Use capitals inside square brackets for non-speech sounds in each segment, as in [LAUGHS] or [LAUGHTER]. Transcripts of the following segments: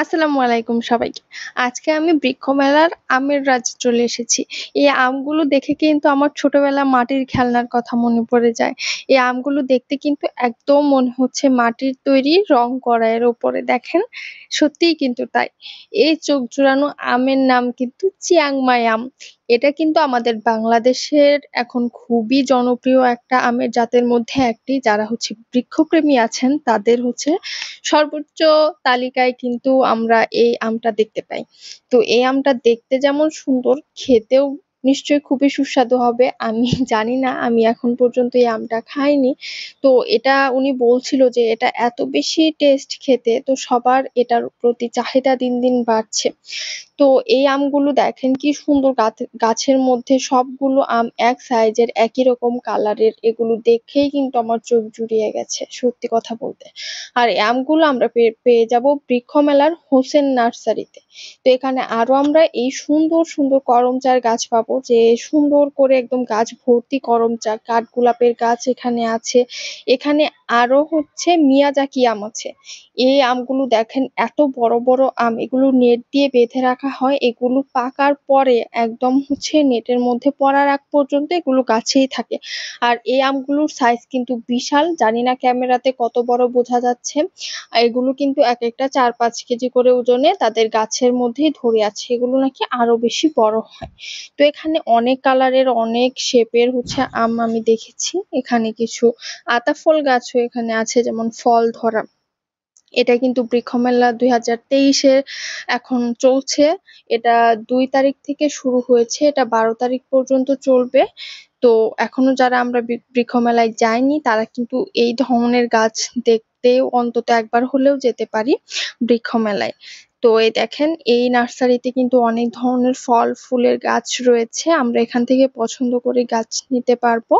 আসসালামু আলাইকুম সবাইকে আজকে আমি বৃক্ষ মেলার আমের রাজ্যে চলে এসেছি এই আমগুলো দেখে কিন্তু আমার ছোটবেলা মাটির খেলনার কথা মনে পড়ে যায় এই আমগুলো দেখতে কিন্তু একদম মনে হচ্ছে মাটির তৈরি রং করা এর উপরে দেখেন সত্যিই কিন্তু তাই এই চোখ জোড়ানো আমের নাম কিন্তু চিয়াংমাই আম এটা কিন্তু আমাদের বাংলাদেশের এখন খুবই জনপ্রিয় একটা আমের জাতের মধ্যে একটি যারা হচ্ছে বৃক্ষপ্রেমী আছেন তাদের হচ্ছে সর্বোচ্চ তালিকায় কিন্তু আমরা এই আমটা দেখতে পাই তো এই আমটা দেখতে যেমন সুন্দর খেতেও নিশ্চয়ই খুবই সুস্বাদু হবে আমি [LAUGHS] জানি না আমি এখন পর্যন্ত এই আমটা খাইনি তো এটা উনি বলছিল যে এটা এত বেশি টেস্ট খেতে তো সবার এটার প্রতি চাহিদা দিন দিন বাড়ছে তো এই আমগুলো দেখেন কি সুন্দর গাছের মধ্যে সবগুলো আম এক সাইজের একই রকম কালারের এগুলো দেখেই কিন্তু আমার চোখ জুড়িয়ে গেছে সত্যি কথা বলতে আর এই আমগুলো আমরা পেয়ে যাব বৃক্ষ মেলার হোসেন নার্সারিতে তো এখানে আরো আমরা এই সুন্দর সুন্দর করমচার গাছ পাবো যে সুন্দর করে একদম গাছ ভর্তি করমচা কাঠ গোলাপের গাছ এখানে আছে এখানে আরো হচ্ছে মিয়াজাকি আম আছে এই আমগুলো দেখেন এত বড় বড় আম এগুলো নেট দিয়ে বেঁধে রাখা রাখা হয় এগুলো পাকার পরে একদম হচ্ছে নেটের মধ্যে পড়ার আগ পর্যন্ত এগুলো গাছেই থাকে আর এই আমগুলোর সাইজ কিন্তু বিশাল জানি না ক্যামেরাতে কত বড় বোঝা যাচ্ছে এগুলো কিন্তু এক একটা চার পাঁচ কেজি করে ওজনে তাদের গাছের মধ্যেই ধরে আছে এগুলো নাকি আরো বেশি বড় হয় তো এখানে অনেক কালারের অনেক শেপের হচ্ছে আম আমি দেখেছি এখানে কিছু আতা ফল গাছও এখানে আছে যেমন ফল ধরা এটা কিন্তু বৃক্ষমেলা দুই হাজার তেইশে এখন চলছে এটা দুই তারিখ থেকে শুরু হয়েছে এটা বারো তারিখ পর্যন্ত চলবে তো এখনো যারা আমরা বৃক্ষমেলায় যাইনি তারা কিন্তু এই ধরনের গাছ দেখতে অন্তত একবার হলেও যেতে পারি বৃক্ষমেলায় তো এই দেখেন এই নার্সারিতে কিন্তু অনেক ধরনের ফল ফুলের গাছ রয়েছে আমরা এখান থেকে পছন্দ করে গাছ নিতে পারবো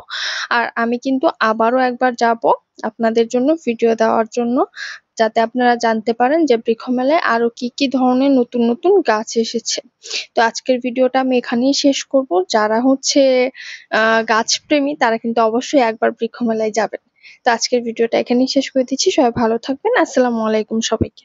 আর আমি কিন্তু আবারও একবার যাব আপনাদের জন্য ভিডিও দেওয়ার জন্য যাতে আপনারা জানতে পারেন যে বৃক্ষমেলায় আরও কি কি ধরনের নতুন নতুন গাছ এসেছে তো আজকের ভিডিওটা আমি এখানেই শেষ করব যারা হচ্ছে গাছপ্রেমী তারা কিন্তু অবশ্যই একবার বৃক্ষমেলায় যাবেন তো আজকের ভিডিওটা এখানেই শেষ করে দিচ্ছি সবাই ভালো থাকবেন আসসালামু আলাইকুম সবাইকে